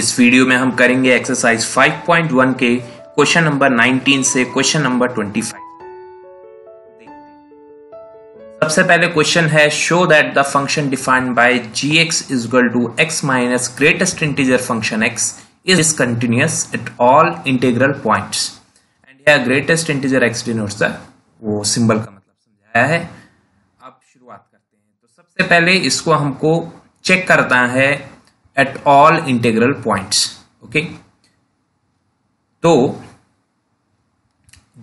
इस वीडियो में हम करेंगे एक्सरसाइज 5.1 के क्वेश्चन नंबर 19 से क्वेश्चन नंबर 25 सबसे पहले क्वेश्चन है show that the function defined by G X is equal to X minus greatest integer function X is continuous at all integral points and here greatest integer x denotes the वो symbol का मतलब समझाया है अब शुरुआत करते हैं तो सबसे पहले इसको हमको चेक करता है at all integral points okay तो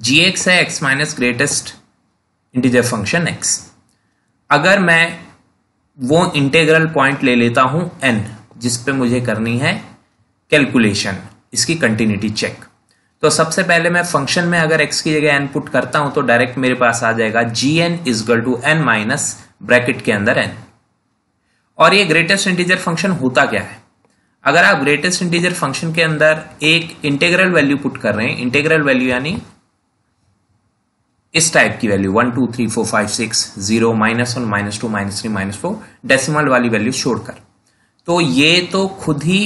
जी एक्स है x minus greatest integer function x अगर मैं वो इंटेग्रल पॉइंट ले लेता हूं एन जिस पे मुझे करनी है कैलकुलेशन इसकी कंटिन्यूटी चेक तो सबसे पहले मैं फंक्शन में अगर एक्स की जगह एन पुट करता हूं तो डायरेक्ट मेरे पास आ जाएगा g n equal to n minus bracket के अंदर एन और ये ग्रेटेस्ट इंटीजर फंक्शन होता क्या है अगर आप ग्रेटेस्ट इंटीजर फंक्शन के अंदर एक इंटेग्रल वैल्यू पुट कर रहे हैं इंटेग्रल वैल्यू यानी इस टाइप की value one two three four five six zero minus one minus two minus three minus four decimal वाली वैल्यू छोड़कर तो ये तो खुद ही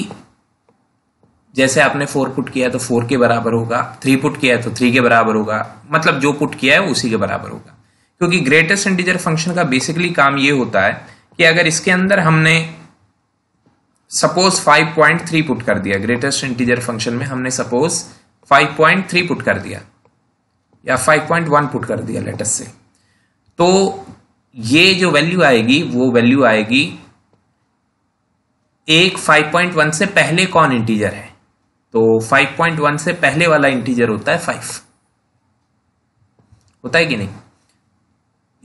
जैसे आपने फोर पुट किया तो फोर के बराबर होगा थ्री पुट किया तो थ्री के बराबर होगा मतलब जो पुट किया है उसी के बराबर होगा क्योंकि ग्रेटेस्ट इंटीजर फंक्शन का बेसिकली काम ये होता है कि अगर इसके अंदर हमने सपोज 5.3 पुट कर दिया ग्रेटेस्ट इंटीजर फंक्शन में हमने सपोज 5.3 पुट कर दिया या 5.1 पुट कर दिया लेटेस्ट से तो ये जो वैल्यू आएगी वो वैल्यू आएगी एक 5.1 से पहले कौन इंटीजर है तो 5.1 से पहले वाला इंटीजर होता है 5 होता है कि नहीं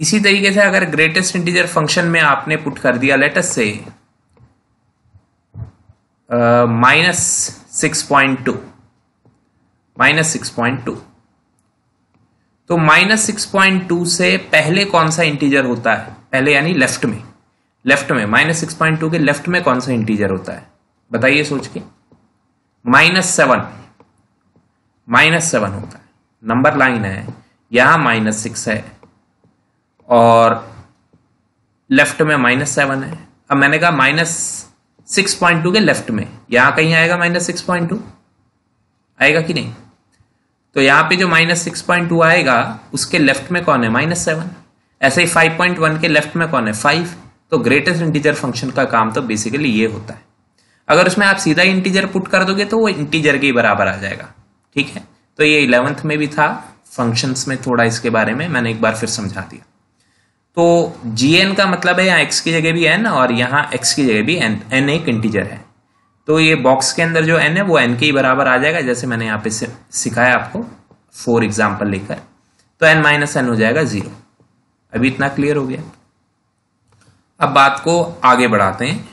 इसी तरीके से अगर ग्रेटेस्ट इंटीजर फंक्शन में आपने पुट कर दिया let's say minus six point two minus six point two तो माइनस सिक्स पॉइंट टू से पहले कौन सा इंटीजर होता है पहले यानी लेफ्ट में लेफ्ट में माइनस सिक्स पॉइंट टू के लेफ्ट में कौन सा इंटीजर होता है बताइए सोच के माइनस सेवन माइनस सेवन होता है नंबर लाइन है यहां माइनस सिक्स है और लेफ्ट में माइनस सेवन है अब मैंने कहा माइनस सिक्स पॉइंट टू के लेफ्ट में यहां कहीं आएगा माइनस सिक्स पॉइंट टू आएगा कि नहीं तो यहां पे जो माइनस सिक्स पॉइंट टू आएगा उसके लेफ्ट में कौन है माइनस सेवन ऐसे ही फाइव पॉइंट वन के लेफ्ट में कौन है फाइव तो ग्रेटेस्ट इंटीजर फंक्शन का काम तो बेसिकली ये होता है अगर उसमें आप सीधा ही इंटीजर पुट कर दोगे तो वो इंटीजर के बराबर आ जाएगा ठीक है तो ये इलेवंथ में भी था फंक्शंस में थोड़ा इसके बारे में मैंने एक बार फिर समझा दिया तो जी एन का मतलब है यहाँ एक्स की जगह भी एन और यहाँ एक्स की जगह भी एन एन एक इंटीजर है तो ये बॉक्स के अंदर जो एन है वो एन के ही बराबर आ जाएगा जैसे मैंने यहाँ पे सिखाया आपको फोर एग्जाम्पल लेकर तो एन माइनस एन हो जाएगा जीरो अभी इतना क्लियर हो गया अब बात को आगे बढ़ाते हैं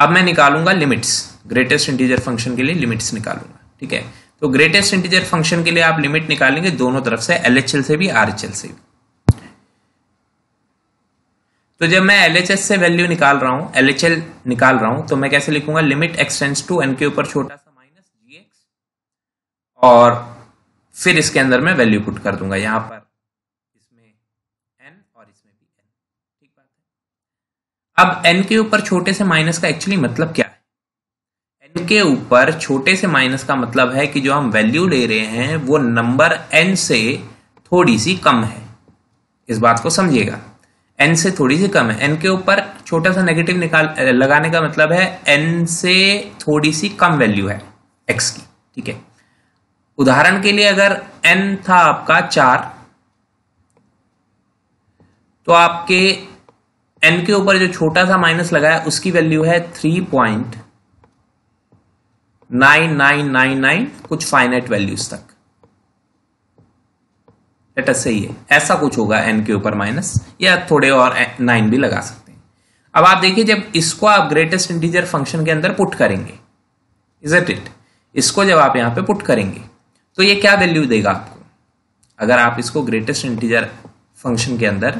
अब मैं निकालूंगा लिमिट्स ग्रेटेस्ट इंटीजर फंक्शन के लिए लिमिट्स निकालूंगा ठीक है तो ग्रेटेस्ट इंटीजर फंक्शन के लिए आप लिमिट निकालेंगे दोनों तरफ से एल से भी आर से भी तो जब मैं एल से वैल्यू निकाल रहा हूँ एल निकाल रहा हूँ तो मैं कैसे लिखूंगा लिमिट एक्सटेंस टू एन के ऊपर छोटा सा माइनस जी और फिर इसके अंदर मैं वैल्यू पुट कर दूंगा यहाँ पर इसमें एन और इसमें भी एन ठीक बात है अब एन के ऊपर छोटे से माइनस का एक्चुअली मतलब क्या है एन के ऊपर छोटे से माइनस का मतलब है कि जो हम वैल्यू ले रहे हैं वो नंबर एन से थोड़ी सी कम है इस बात को समझिएगा एन से थोड़ी सी कम है एन के ऊपर छोटा सा नेगेटिव निकाल लगाने का मतलब है एन से थोड़ी सी कम वैल्यू है एक्स की ठीक है उदाहरण के लिए अगर एन था आपका चार तो आपके एन के ऊपर जो छोटा सा माइनस लगाया उसकी वैल्यू है three point nine nine nine nine कुछ फाइनेट वैल्यूज तक लेटस सही है ऐसा कुछ होगा एन के ऊपर माइनस या थोड़े और नाइन भी लगा सकते हैं अब आप देखिए जब इसको आप ग्रेटेस्ट इंटीजर फंक्शन के अंदर पुट करेंगे इज इट इट इसको जब आप यहाँ पे पुट करेंगे तो ये क्या वैल्यू देगा आपको अगर आप इसको ग्रेटेस्ट इंटीजर फंक्शन के अंदर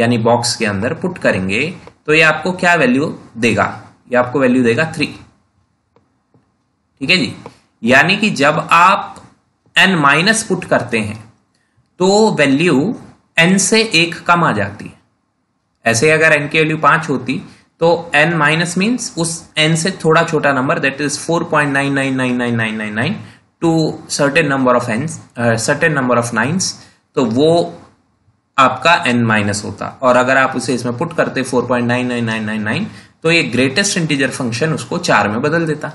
यानी बॉक्स के अंदर पुट करेंगे तो ये आपको क्या वैल्यू देगा ये आपको वैल्यू देगा थ्री ठीक है जी यानी कि जब आप एन माइनस पुट करते हैं तो वैल्यू एन से एक कम आ जाती है ऐसे अगर एन की वैल्यू पांच होती तो एन माइनस मीन्स उस एन से थोड़ा छोटा number that is four point nine nine nine nine nine nine nine to certain number of n certain number of nines तो वो आपका एन माइनस होता और अगर आप उसे इसमें पुट करते four point nine nine nine nine nine तो ये ग्रेटेस्ट इंटीजर फंक्शन उसको चार में बदल देता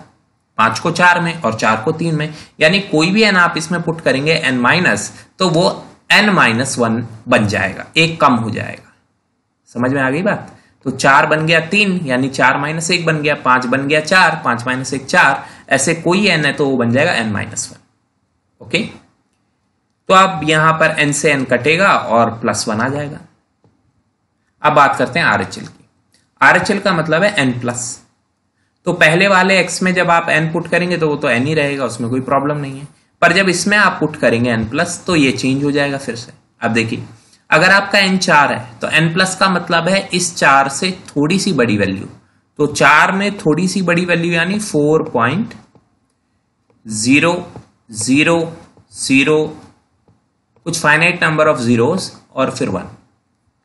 पांच को चार में और चार को तीन में यानी कोई भी एन आप इसमें पुट करेंगे एन माइनस तो वो एन माइनस वन बन जाएगा एक कम हो जाएगा समझ में आ गई बात तो चार बन गया तीन यानी चार माइनस एक बन गया पांच बन गया चार पांच माइनस एक चार ऐसे कोई एन है तो वो बन जाएगा एन माइनस वन ओके तो अब यहां पर एन से एन कटेगा और प्लस वन आ जाएगा अब बात करते हैं आर एच एल की आर एच एल का मतलब है एन प्लस तो पहले वाले एक्स में जब आप एन पुट करेंगे तो वो तो एन ही रहेगा उसमें कोई प्रॉब्लम नहीं है पर जब इसमें आप पुट करेंगे एन प्लस तो ये चेंज हो जाएगा फिर से अब देखिए अगर आपका एन चार है तो एन प्लस का मतलब है इस चार से थोड़ी सी बड़ी वैल्यू तो चार में थोड़ी सी बड़ी वैल्यू यानी four point zero zero zero कुछ फाइनाइट नंबर ऑफ जीरोस और फिर वन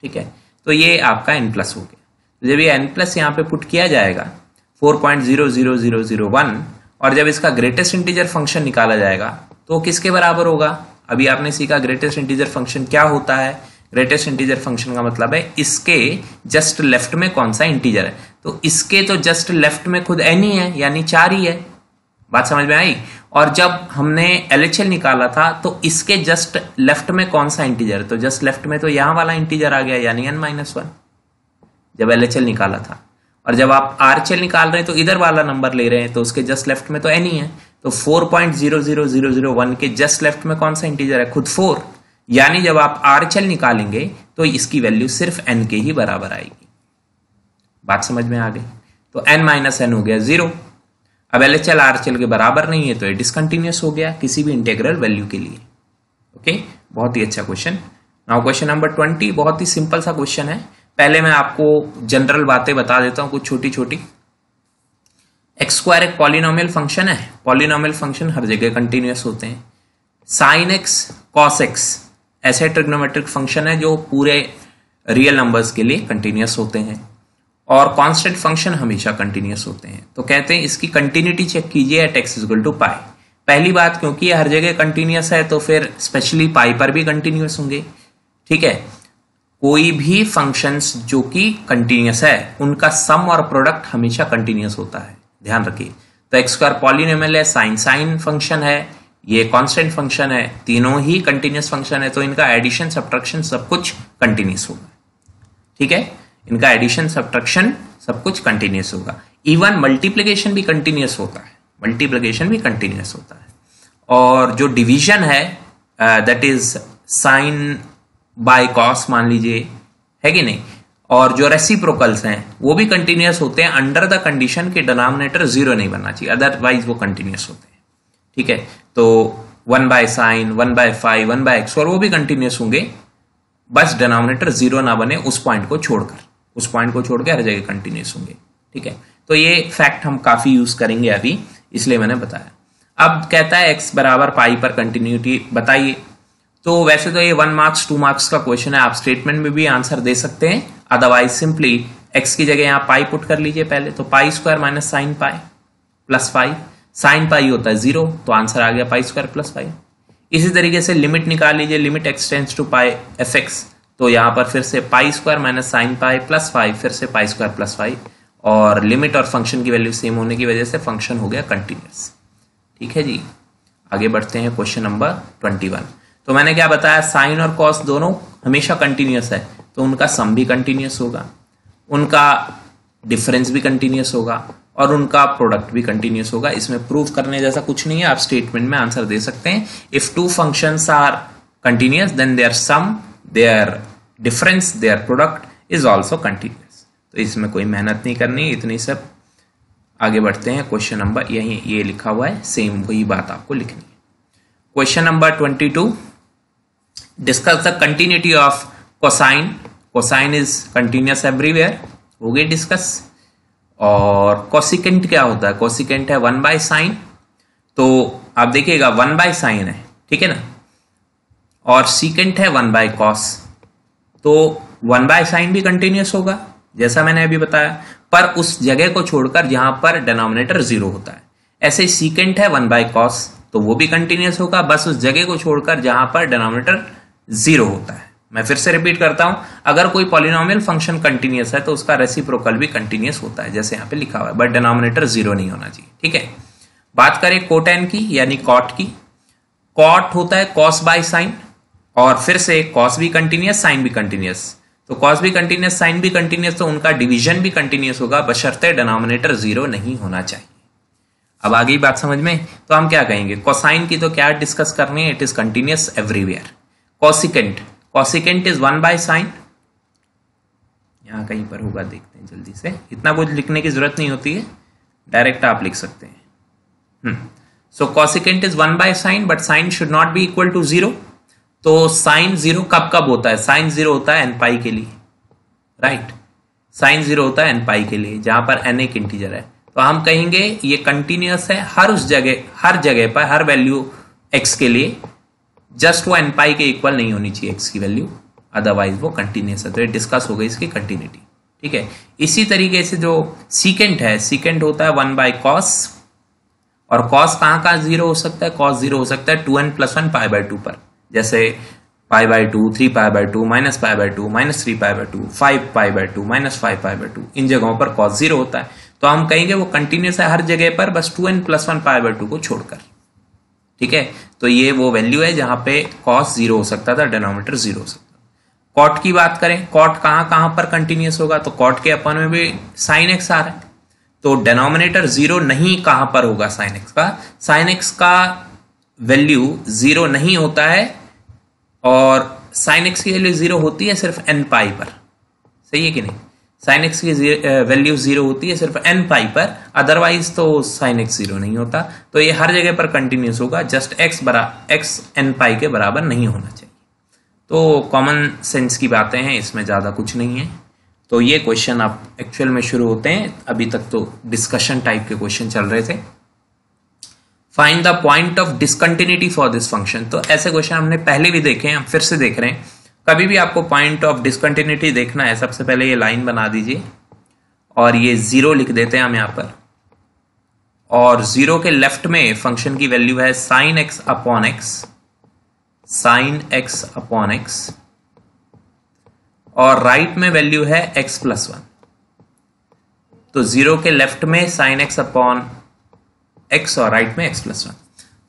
ठीक है तो ये आपका एन प्लस हो गया तो जब ये एन प्लस यहाँ पे पुट किया जाएगा four point zero zero zero zero one और जब इसका ग्रेटेस्ट इंटीजर फंक्शन निकाला जाएगा तो किसके बराबर होगा अभी आपने सीखा ग्रेटेस्ट इंटीजर फंक्शन क्या होता है ग्रेटेस्ट इंटीजर फंक्शन का मतलब है इसके जस्ट लेफ्ट में कौन सा इंटीजर है तो इसके तो जस्ट लेफ्ट में खुद एन ही है यानी चार ही है बात समझ में आई और जब हमने एल निकाला था तो इसके जस्ट लेफ्ट में कौन सा इंटीजर तो जस्ट लेफ्ट में तो यहां वाला इंटीजर आ गया यानी एन माइनस वन जब एल निकाला था और जब आप आर निकाल रहे हैं तो इधर वाला नंबर ले रहे हैं तो उसके जस्ट लेफ्ट में तो एन ही है तो 4.00001 के जस्ट लेफ्ट में कौन सा इंटीजर है खुद 4 यानी जब आप आरचल निकालेंगे तो इसकी वैल्यू सिर्फ एन के ही बराबर आएगी बात समझ में आ गई तो एन माइनस एन हो गया जीरो अब एल एच एल आर के बराबर नहीं है तो ये डिसकंटिन्यूस हो गया किसी भी इंटेग्रल वैल्यू के लिए ओके बहुत ही अच्छा question now question number twenty बहुत ही सिंपल सा क्वेश्चन है पहले मैं आपको जनरल बातें बता देता हूँ कुछ छोटी छोटी एक्स स्क्वायर एक पॉलिनोमियल फंक्शन है पॉलिनोमियल फंक्शन हर जगह कंटिन्यूस होते हैं साइन एक्स कॉस एक्स ऐसे ट्रिग्नोमेट्रिक फंक्शन है जो पूरे रियल नंबर्स के लिए कंटिन्यूस होते हैं और कांस्टेंट फंक्शन हमेशा कंटिन्यूस होते हैं तो कहते हैं इसकी कंटिन्यूटी चेक कीजिए at x equal to pi पहली बात क्योंकि हर जगह कंटिन्यूस है तो फिर स्पेशली पाई पर भी कंटिन्यूस होंगे ठीक है कोई भी फंक्शंस जो कि कंटिन्यूस है उनका सम और प्रोडक्ट हमेशा कंटिन्यूस होता है ध्यान रखिए तो एक्स स्क्वायर पॉलिनोमियल है साइन साइन फंक्शन है ये कांस्टेंट फंक्शन है तीनों ही कंटिन्यूस फंक्शन है तो इनका एडिशन सब्ट्रक्शन सब कुछ कंटिन्यूस होगा ठीक है इनका एडिशन सब्ट्रक्शन सब कुछ कंटिन्यूस होगा इवन मल्टीप्लीकेशन भी कंटिन्यूस होता है मल्टीप्लीकेशन भी कंटिन्यूस होता है और जो डिवीजन है that is sine by cos मान लीजिए है कि नहीं और जो रेसिप्रोकल्स हैं वो भी कंटिन्यूस होते हैं अंडर द कंडीशन के डिनोमिनेटर जीरो नहीं बनना चाहिए अदरवाइज वो कंटिन्यूस होते हैं ठीक है तो one by sine one by five one by x और वो भी कंटिन्यूस होंगे बस डिनोमिनेटर जीरो ना बने उस पॉइंट को छोड़कर उस पॉइंट को छोड़कर हर जगह कंटिन्यूस होंगे ठीक है तो ये फैक्ट हम काफी यूज करेंगे अभी इसलिए मैंने बताया अब कहता है एक्स बराबर पाई पर कंटिन्यूटी बताइए तो वैसे तो ये वन मार्क्स टू मार्क्स का क्वेश्चन है आप स्टेटमेंट में भी आंसर दे सकते हैं अदरवाइज सिंपली एक्स की जगह यहाँ पाई पुट कर लीजिए पहले तो pi square minus sine pi plus five sine pi होता है जीरो तो आंसर आ गया पाई स्क्वायर प्लस फाइव इसी तरीके से लिमिट निकाल लीजिए limit x tends to pi f x तो यहाँ पर फिर से pi square minus sine pi plus five फिर से पाई स्क्वायर प्लस फाइव और लिमिट और फंक्शन की वैल्यू सेम होने की वजह से फंक्शन हो गया कंटिन्यूस ठीक है जी आगे बढ़ते हैं क्वेश्चन नंबर ट्वेंटी वन तो मैंने क्या बताया साइन और कॉस दोनों हमेशा कंटिन्यूस है तो उनका सम भी कंटिन्यूस होगा उनका डिफरेंस भी कंटिन्यूस होगा और उनका प्रोडक्ट भी कंटिन्यूस होगा इसमें प्रूव करने जैसा कुछ नहीं है आप स्टेटमेंट में आंसर दे सकते हैं if two function are continuous then their sum their difference their product is also continuous तो इसमें कोई मेहनत नहीं करनी इतनी सब आगे बढ़ते हैं क्वेश्चन नंबर यही ये लिखा हुआ है सेम वही बात आपको लिखनी है question number twenty two discuss the continuity of cosine cosine is continuous everywhere हो गई डिस्कस और कॉसिकेंट क्या होता है कॉसिकेंट है वन बाय साइन तो आप देखिएगा वन बाय साइन है ठीक है ना और सीकेंट है वन बाय कॉस तो वन बाय साइन भी कंटिन्यूस होगा जैसा मैंने अभी बताया पर उस जगह को छोड़कर जहां पर डेनोमिनेटर जीरो होता है ऐसे सीकेंट है वन बाय कॉस तो वो भी कंटिन्यूस होगा बस उस जगह को छोड़कर जहां पर डेनोमिनेटर जीरो होता है मैं फिर से रिपीट करता हूं अगर कोई पॉलिनोमियल फंक्शन कंटिन्यूस है तो उसका रेसिप्रोकल भी कंटिन्यूस होता है जैसे यहाँ पे लिखा हुआ है बट डिनोमिनेटर जीरो नहीं होना चाहिए ठीक है बात करें कोटेन की यानी कॉट की कॉट होता है कॉस बाय साइन और फिर से कॉस भी कंटिन्यूस साइन भी कंटिन्यूस तो कॉस भी कंटिन्यूस साइन भी कंटिन्यूस तो उनका डिविजन भी कंटिन्यूस होगा बशर्ते डिनोमिनेटर जीरो नहीं होना चाहिए अब आगे बात समझ में तो हम क्या कहेंगे कोसाइन की तो क्या डिस्कस करनी है it is continuous everywhere cosecant cosecant is one by sine यहाँ कहीं पर होगा देखते हैं जल्दी से इतना कुछ लिखने की जरूरत नहीं होती है डायरेक्ट आप लिख सकते हैं so cosecant is one by sine but sine should not be equal to zero तो साइन जीरो कब कब होता है साइन जीरो होता है एन पाई के लिए राइट साइन जीरो होता है एन पाई के लिए जहां पर एन एक इंटीजर है तो हम कहेंगे ये कंटिन्यूस है हर उस जगह हर जगह पर हर वैल्यू एक्स के लिए जस्ट वो एन पाई के इक्वल नहीं होनी चाहिए एक्स की वैल्यू अदरवाइज वो कंटिन्यूस है तो ये डिस्कस हो गई इसकी कंटिन्यूटी ठीक है इसी तरीके से जो सीकेंड है सीकेंट होता है वन बाय कॉस और कॉस कहाँ कहाँ जीरो हो सकता है कॉस जीरो हो सकता है two n plus one pi by two पर जैसे pi by two three pi by two minus pi by two minus three pi by two five pi by two minus five pi by two इन जगहों पर cos zero होता है तो हम कहेंगे वो कंटिन्यूस है हर जगह पर बस two n plus one pi by two को छोड़कर ठीक है तो ये वो वैल्यू है जहां पे कॉस जीरो हो सकता था डेनोमीटर जीरो हो सकता कॉट की बात करें कॉट कहां कहां पर कंटिन्यूस होगा तो कॉट के अपन में भी साइन एक्स आ रहा है तो डेनोमिनेटर जीरो नहीं कहां पर होगा साइन एक्स का साइन एक्स का वैल्यू जीरो नहीं होता है और साइन एक्स की वैल्यू जीरो होती है सिर्फ एन पाई पर सही है कि नहीं साइन एक्स की वैल्यू जीरो eh, होती है सिर्फ एन पाई पर अदरवाइज तो साइन एक्स जीरो नहीं होता तो ये हर जगह पर कंटिन्यूस होगा जस्ट एक्स बरा एक्स एन पाई के बराबर नहीं होना चाहिए तो कॉमन सेंस की बातें हैं इसमें ज़्यादा कुछ नहीं है तो ये क्वेश्चन आप एक्चुअल में शुरू होते हैं अभी तक तो डिस्कशन टाइप के क्वेश्चन चल रहे थे find the point of discontinuity for this function तो ऐसे क्वेश्चन हमने पहले भी देखे हैं हम फिर से देख रहे हैं कभी भी आपको पॉइंट ऑफ डिस्कंटिन्यूटी देखना है सबसे पहले ये लाइन बना दीजिए और ये जीरो लिख देते हैं हम यहाँ पर और जीरो के लेफ्ट में फंक्शन की वैल्यू है sine x upon x sine x upon x और राइट right में वैल्यू है एक्स प्लस वन तो जीरो के लेफ्ट में साइन एक्स अपॉन एक्स और राइट right में एक्स प्लस वन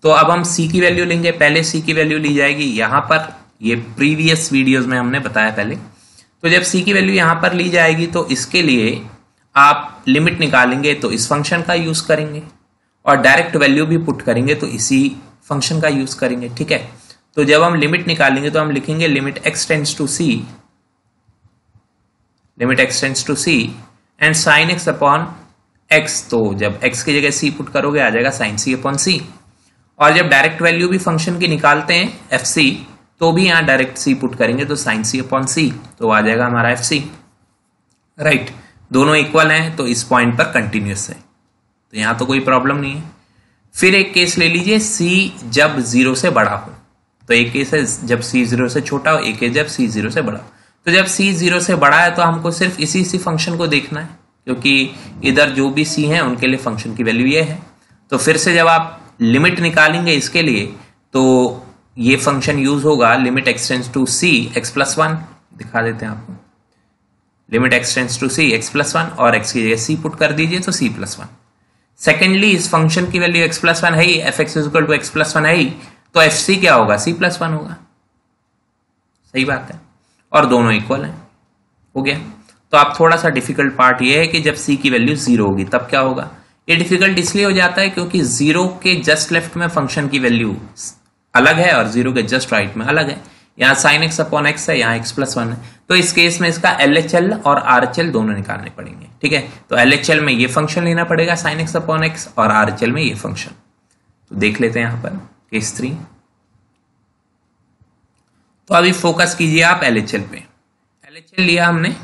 तो अब हम सी की वैल्यू लेंगे पहले सी की वैल्यू ली जाएगी यहां पर ये प्रीवियस वीडियोस में हमने बताया पहले तो जब सी की वैल्यू यहाँ पर ली जाएगी तो इसके लिए आप लिमिट निकालेंगे तो इस फंक्शन का यूज़ करेंगे और डायरेक्ट वैल्यू भी पुट करेंगे तो इसी फंक्शन का यूज़ करेंगे ठीक है तो जब हम लिमिट निकालेंगे तो हम लिखेंगे limit x tends to c limit x tends to c and sine x upon x तो जब एक्स की जगह सी पुट करोगे आ जाएगा साइन सी अपॉन सी और जब डायरेक्ट वैल्यू भी फंक्शन की निकालते हैं एफ सी तो भी यहाँ डायरेक्ट सी पुट करेंगे तो साइन सी अपॉन सी तो आ जाएगा हमारा एफ सी राइट दोनों इक्वल हैं तो इस पॉइंट पर कंटिन्यूस है तो यहाँ तो कोई प्रॉब्लम नहीं है फिर एक केस ले लीजिए सी जब जीरो से बड़ा हो तो एक केस है जब सी जीरो से छोटा हो एक केस जब सी जीरो से बड़ा तो जब सी जीरो से बड़ा है तो हमको सिर्फ इसी इसी फंक्शन को देखना है क्योंकि इधर जो भी सी है उनके लिए फंक्शन की वैल्यू ये है तो फिर से जब आप लिमिट निकालेंगे इसके लिए तो ये फंक्शन यूज होगा limit x tends to c x plus one दिखा देते हैं आपको limit x tends to c x plus one और एक्स की जगह सी पुट कर दीजिए तो सी प्लस वन सेकेंडली इस फंक्शन की वैल्यू एक्स प्लस वन है ही f x equal to x plus one है ही तो एफ सी क्या होगा सी प्लस वन होगा सही बात है और दोनों इक्वल हैं हो गया तो आप थोड़ा सा डिफिकल्ट पार्ट ये है कि जब सी की वैल्यू जीरो होगी तब क्या होगा ये डिफिकल्ट इसलिए हो जाता है क्योंकि जीरो के जस्ट लेफ्ट में फंक्शन की वैल्यू अलग है और जीरो के जस्ट राइट में अलग है यहाँ साइन एक्स अपॉन एक्स है यहाँ एक्स प्लस वन है तो इस केस में इसका एल एच एल और आर एच एल दोनों निकालने पड़ेंगे ठीक है तो एल एच एल में ये फंक्शन लेना पड़ेगा साइन एक्स अपॉन एक्स और आर एच एल में ये फंक्शन तो देख लेते हैं यहाँ पर केस थ्री तो अभी फोकस कीजिए आप एल एच एल पे एल एच एल लिया हमने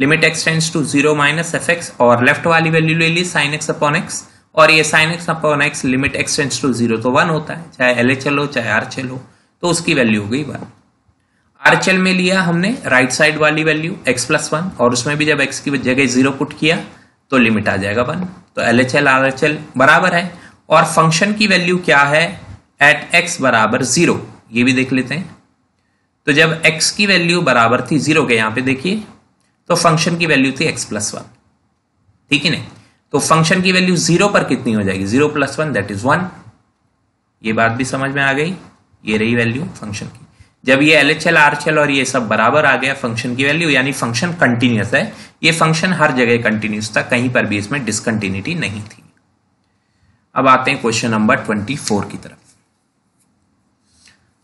limit x to zero minus f x और लेफ्ट वाली वैल्यू ले ली साइन एक्स अपॉन एक्स और ये sine x upon x limit x to zero तो वन होता है चाहे एल एच एल हो चाहे आर एल हो तो उसकी वैल्यू हो गई वन आर एल में लिया हमने राइट साइड वाली वैल्यू एक्स प्लस वन और उसमें भी जब एक्स की जगह जीरो पुट किया तो लिमिट आ जाएगा वन तो L H L R H L बराबर है और फंक्शन की वैल्यू क्या है एट एक्स बराबर जीरो ये भी देख लेते हैं तो जब एक्स की वैल्यू बराबर थी जीरो के यहाँ पे देखिए तो फंक्शन की वैल्यू थी एक्स प्लस वन ठीक है ना तो फंक्शन की वैल्यू जीरो पर कितनी हो जाएगी zero plus one that is one ये बात भी समझ में आ गई ये रही वैल्यू फंक्शन की जब ये L H L R H L और ये सब बराबर आ गया फंक्शन की वैल्यू यानी फंक्शन कंटिन्यूस है ये फंक्शन हर जगह कंटिन्यूस था कहीं पर भी इसमें डिसकंटिन्यूटी नहीं थी अब आते हैं क्वेश्चन नंबर ट्वेंटी फोर की तरफ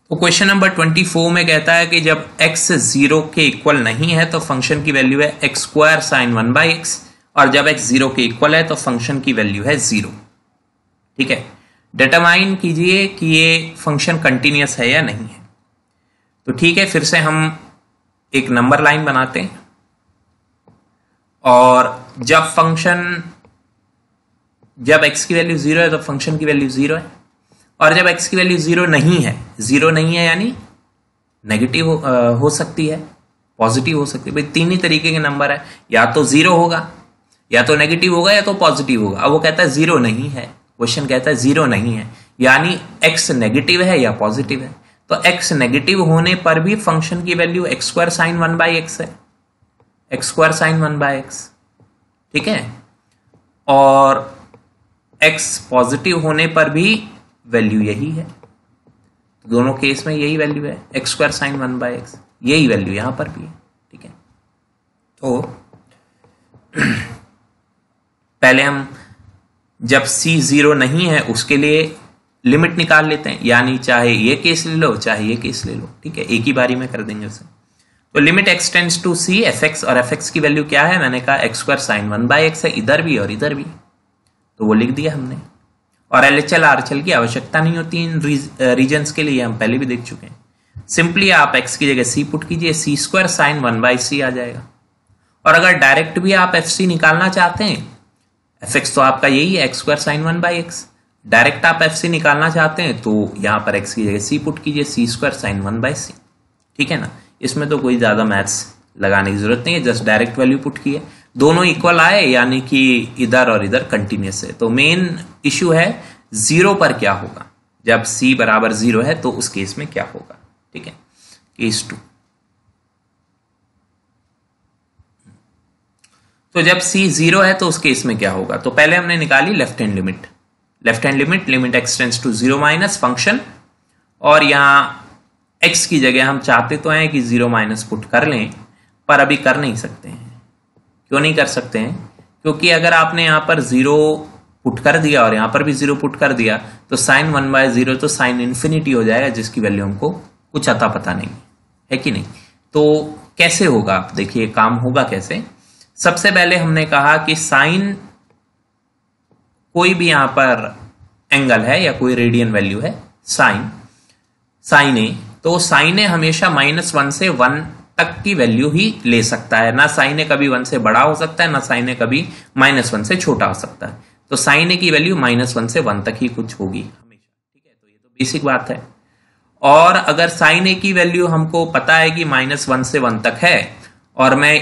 तो क्वेश्चन नंबर ट्वेंटी फोर में कहता है कि जब एक्स जीरो के इक्वल नहीं है तो फंक्शन की वैल्यू है x square sine one by x और जब एक्स जीरो के इक्वल है तो फंक्शन की वैल्यू है जीरो ठीक है डिटरमाइन कीजिए कि ये फंक्शन कंटिन्यूस है या नहीं है तो ठीक है फिर से हम एक नंबर लाइन बनाते हैं और जब फंक्शन जब x की वैल्यू जीरो है तो फंक्शन की वैल्यू जीरो है और जब x की वैल्यू जीरो नहीं है जीरो नहीं है यानी नेगेटिव हो, हो सकती है पॉजिटिव हो सकती है भाई तीन ही तरीके के नंबर है या तो जीरो होगा या तो नेगेटिव होगा या तो पॉजिटिव होगा अब वो कहता है जीरो नहीं है क्वेश्चन कहता है जीरो नहीं है यानी एक्स नेगेटिव है या पॉजिटिव है तो एक्स नेगेटिव होने पर भी फंक्शन की value x square sine one by x है x square sine one by x ठीक है और एक्स पॉजिटिव होने पर भी वैल्यू यही है दोनों केस में यही वैल्यू है x square sine one by x यही वैल्यू यहां पर भी है ठीक है तो पहले हम जब सी जीरो नहीं है उसके लिए लिमिट निकाल लेते हैं यानी चाहे ये केस ले लो चाहे ये केस ले लो ठीक है एक ही बारी में कर देंगे उसे तो limit x tends to c f x और एफ एक्स की वैल्यू क्या है मैंने कहा x square sine one by x है इधर भी और इधर भी तो वो लिख दिया हमने और L H L R H L की आवश्यकता नहीं होती इन रीजन्स के लिए हम पहले भी देख चुके हैं सिंपली आप एक्स की जगह सी पुट कीजिए c square sine one by c आ जाएगा और अगर डायरेक्ट भी आप एफ सी निकालना चाहते हैं एफ तो आपका यही है x square sine one by x direct आप एफ सी निकालना चाहते हैं तो यहाँ पर एक्स की जगह सी पुट कीजिए c square sine one by c ठीक है ना इसमें तो कोई ज़्यादा मैथ्स लगाने की जरूरत नहीं है जस्ट डायरेक्ट वैल्यू पुट की है दोनों इक्वल आए यानी कि इधर और इधर कंटिन्यूस है तो मेन इश्यू है जीरो पर क्या होगा जब सी बराबर जीरो है तो उस केस में क्या होगा ठीक है केस टू तो जब सी जीरो है तो उस केस में क्या होगा तो पहले हमने निकाली left hand limit left hand limit limit x tends to zero minus function और यहाँ एक्स की जगह हम चाहते तो हैं कि जीरो माइनस पुट कर लें पर अभी कर नहीं सकते हैं क्यों नहीं कर सकते हैं क्योंकि अगर आपने यहाँ पर जीरो पुट कर दिया और यहाँ पर भी जीरो पुट कर दिया तो साइन वन बाय जीरो तो साइन इन्फिनिटी हो जाएगा जिसकी वैल्यू हमको कुछ अता पता नहीं है कि नहीं तो कैसे होगा आप देखिए काम होगा कैसे सबसे पहले हमने कहा कि साइन कोई भी यहां पर एंगल है या कोई रेडियन वैल्यू है साइन साइन ए तो साइन ए हमेशा माइनस वन से वन तक की वैल्यू ही ले सकता है ना साइन ए कभी वन से बड़ा हो सकता है ना साइन ए कभी माइनस वन से छोटा हो सकता है तो साइन ए की वैल्यू माइनस वन से वन तक ही कुछ होगी हमेशा ठीक है तो ये तो बेसिक बात है और अगर साइन ए की वैल्यू हमको पता है कि माइनस वन से वन तक है और मैं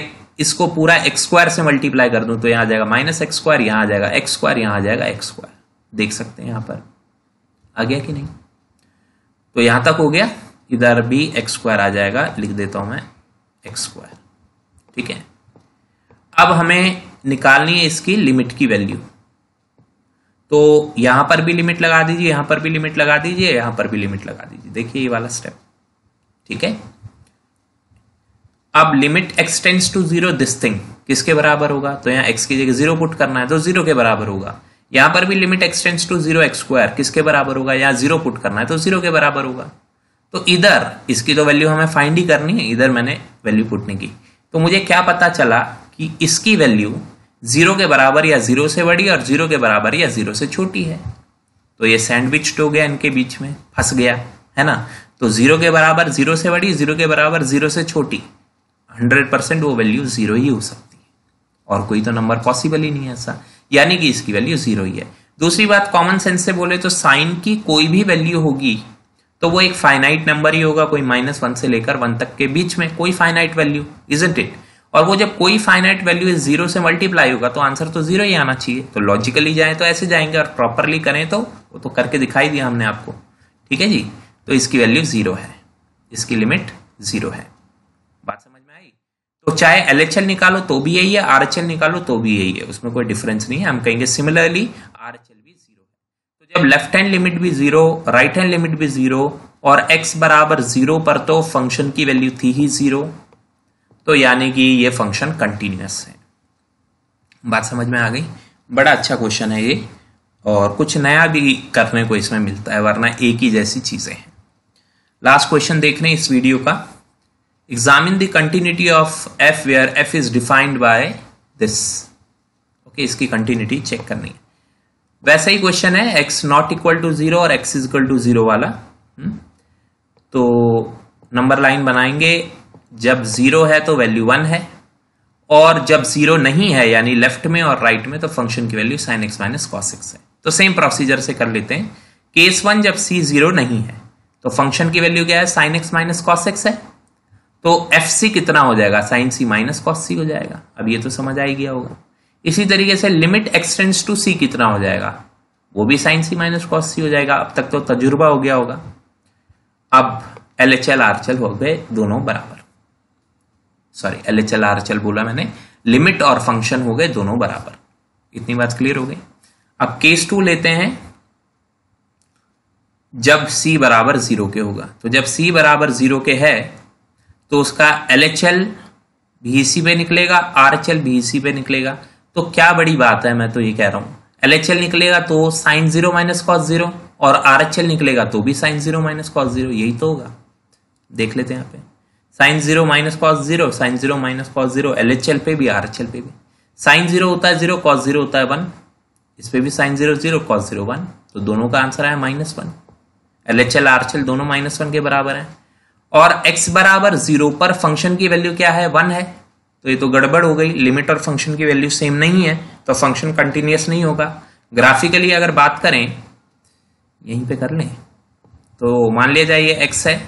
इसको पूरा एक्स स्क्वायर से मल्टीप्लाई कर दूं तो यहां आ जाएगा माइनस एक्स स्क्वायर यहां आ जाएगा एक्स स्क्वायर यहां आ जाएगा एक्स स्क्वायर देख सकते हैं यहां पर आ गया कि नहीं तो यहां तक हो गया इधर भी एक्स स्क्वायर आ जाएगा लिख देता हूं मैं एक्स स्क्वायर ठीक है अब हमें निकालनी है इसकी लिमिट की वैल्यू तो यहां पर भी लिमिट लगा दीजिए यहां पर भी लिमिट लगा दीजिए यहां पर भी लिमिट लगा दीजिए देखिए ये वाला स्टेप ठीक है अब limit x tends to zero this thing किसके बराबर होगा तो यहाँ एक्स की जगह जीरो पुट करना है तो जीरो के बराबर होगा यहाँ पर भी limit x tends to zero x square किसके बराबर होगा यहाँ जीरो पुट करना है तो जीरो के बराबर होगा तो इधर इसकी तो वैल्यू हमें फाइंड ही करनी है इधर मैंने वैल्यू पुट नहीं की तो मुझे क्या पता चला कि इसकी वैल्यू जीरो के बराबर या जीरो से बड़ी और जीरो के बराबर या जीरो से छोटी है तो ये सैंडविच हो गया इनके बीच में फंस गया है ना तो जीरो के बराबर जीरो से बड़ी जीरो के बराबर जीरो से छोटी हंड्रेड परसेंट वो वैल्यू जीरो ही हो सकती है और कोई तो नंबर पॉसिबल ही नहीं है ऐसा यानी कि इसकी वैल्यू जीरो ही है दूसरी बात कॉमन सेंस से बोले तो साइन की कोई भी वैल्यू होगी तो वो एक फाइनाइट नंबर ही होगा कोई माइनस वन से लेकर वन तक के बीच में कोई फाइनाइट वैल्यू इज इट और वो जब कोई फाइनाइट वैल्यू इस जीरो से मल्टीप्लाई होगा तो आंसर तो जीरो ही आना चाहिए तो लॉजिकली जाए तो ऐसे जाएंगे और प्रॉपरली करें तो वो तो करके दिखाई दिया हमने आपको ठीक है जी तो इसकी वैल्यू जीरो है इसकी लिमिट जीरो है तो चाहे एल निकालो तो भी यही है आर निकालो तो भी यही है उसमें कोई डिफरेंस नहीं है हम कहेंगे सिमिलरली आर भी जीरो है तो जब लेफ्ट हैंड लिमिट भी जीरो राइट हैंड लिमिट भी जीरो और एक्स बराबर जीरो पर तो फंक्शन की वैल्यू थी ही जीरो तो यानी कि ये फंक्शन कंटिन्यूस है बात समझ में आ गई बड़ा अच्छा क्वेश्चन है ये और कुछ नया भी करने को इसमें मिलता है वरना एक ही जैसी चीज़ें हैं लास्ट क्वेश्चन देख रहे हैं इस वीडियो का examine the continuity of f where f is defined by this okay iski continuity check करनी है वैसा ही क्वेश्चन है x not equal to zero और x is equal to zero वाला हम्म। तो नंबर लाइन बनाएंगे जब जीरो है तो वैल्यू वन है और जब जीरो नहीं है यानी लेफ्ट में और राइट right में तो फंक्शन की value sine x minus cos x है तो सेम प्रोसीजर से कर लेते हैं केस वन जब सी जीरो नहीं है तो फंक्शन की वैल्यू क्या है sine x minus cos x है तो एफ सी कितना हो जाएगा sine c minus cos c हो जाएगा अब ये तो समझ आ ही गया होगा इसी तरीके से लिमिट एक्सटेंड्स टू सी कितना हो जाएगा वो भी sine c minus cos c हो जाएगा अब तक तो तजुर्बा हो गया होगा अब एल एच एल आर चल हो गए दोनों बराबर sorry L H L R चल बोला मैंने लिमिट और फंक्शन हो गए दोनों बराबर इतनी बात क्लियर हो गई अब केस टू लेते हैं जब सी बराबर जीरो के होगा तो जब सी बराबर जीरो के है तो उसका एल एच एल भी सी पे निकलेगा आर एच एल भी सी पे निकलेगा तो क्या बड़ी बात है मैं तो ये कह रहा हूँ एल एच एल निकलेगा तो sine zero minus cos zero और आर एच एल निकलेगा तो भी sine zero minus cos zero यही तो होगा देख लेते हैं यहाँ पे sine zero minus cos zero sine zero minus cos zero L H L पे भी आर एच एल पे भी साइन जीरो होता है जीरो कॉस जीरो होता है वन इस पे भी sine zero zero cos zero one तो दोनों का आंसर है minus one L H L R H L दोनों माइनस वन के बराबर है और x बराबर जीरो पर फंक्शन की वैल्यू क्या है वन है तो ये तो गड़बड़ हो गई लिमिट और फंक्शन की वैल्यू सेम नहीं है तो फंक्शन कंटिन्यूस नहीं होगा ग्राफिकली अगर बात करें यहीं पे कर लें तो मान लिया जाए ये एक्स है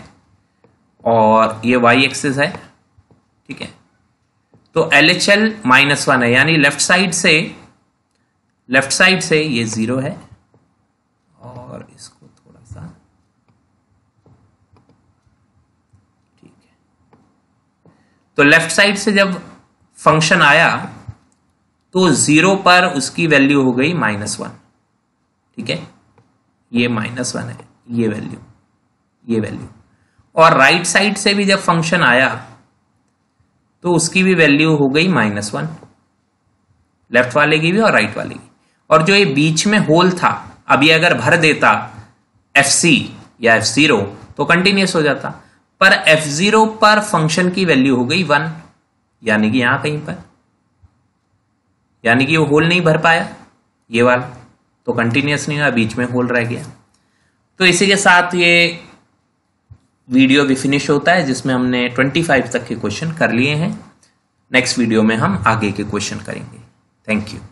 और ये वाई एक्सेस है ठीक है तो L H L minus one है यानी लेफ्ट साइड से लेफ्ट साइड से ये जीरो है तो लेफ्ट साइड से जब फंक्शन आया तो जीरो पर उसकी वैल्यू हो गई माइनस वन ठीक है ये माइनस वन है ये वैल्यू ये वैल्यू और राइट right साइड से भी जब फंक्शन आया तो उसकी भी वैल्यू हो गई माइनस वन लेफ्ट वाले की भी और राइट right वाले की और जो ये बीच में होल था अभी अगर भर देता एफ सी या एफ जीरो तो कंटिन्यूस हो जाता पर एफ जीरो पर फंक्शन की वैल्यू हो गई वन यानी कि यहां कहीं पर यानी कि वो होल नहीं भर पाया ये वाला तो कंटिन्यूस नहीं हुआ बीच में होल रह गया तो इसी के साथ ये वीडियो भी फिनिश होता है जिसमें हमने 25 तक के क्वेश्चन कर लिए हैं नेक्स्ट वीडियो में हम आगे के क्वेश्चन करेंगे थैंक यू